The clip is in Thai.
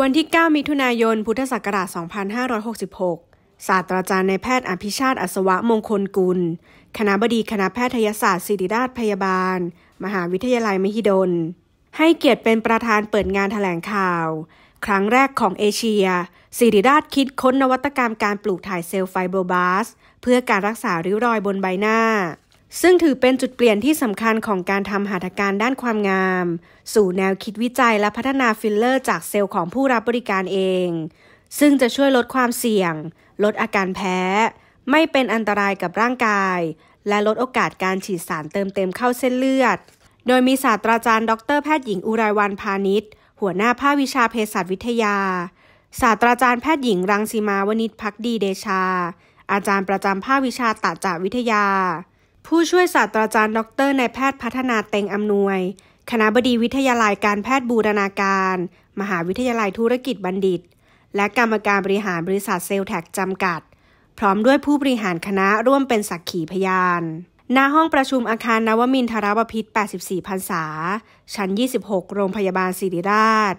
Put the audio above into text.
วันที่ 9 มิถุนายน พุทธศักราช2566 ศาสตราจารย์ในแพทย์อภิชาติอัศวะมงคลกุล คณะบดีคณะแพทยศาสตร์ศิริราชพยาบาล มหาวิทยาลัยมหิดล ให้เกียรติเป็นประธานเปิดงานถแถลงข่าว ครั้งแรกของเอเชียศิริราชคิดค้นนวัตกรรมการปลูกถ่ายเซลล์ไฟโบบาส เพื่อการรักษาริ้วรอยบนใบหน้าซึ่งถือเป็นจุดเปลี่ยนที่สำคัญของการทำหัตถการด้านความงาม สู่แนวคิดวิจัยและพัฒนาฟิลเลอร์จากเซลล์ของผู้รับบริการเอง ซึ่งจะช่วยลดความเสี่ยง ลดอาการแพ้ ไม่เป็นอันตรายกับร่างกาย และลดโอกาสการฉีดสารเติมเต็มเข้าเส้นเลือด โดยมีศาสตราจารย์ดรแพทย์หญิงอุไรวันพาณิชย์หัวหน้าภาควิชาเภสัชวิทยา ศาสตราจารย์แพทย์หญิงรังสีมาวณิชพักดีเดชา อาจารย์ประจำภาควิชาตาจาวิทยาผู้ช่วยศาสตราจารย์ดรนายแพทย์พัฒนาเต็งอำนวย คณะบดีวิทยาลัยการแพทย์บูรณาการ มหาวิทยาลัยธุรกิจบัณฑิต และกรรมการบริหารบริษัทเซลแท็กจำกัด พร้อมด้วยผู้บริหารคณะร่วมเป็นสักขีพยาน ณ ห้องประชุมอาคารนวมินทรบพิษ 84พรรษา ชั้น 26 โรงพยาบาลศิริราช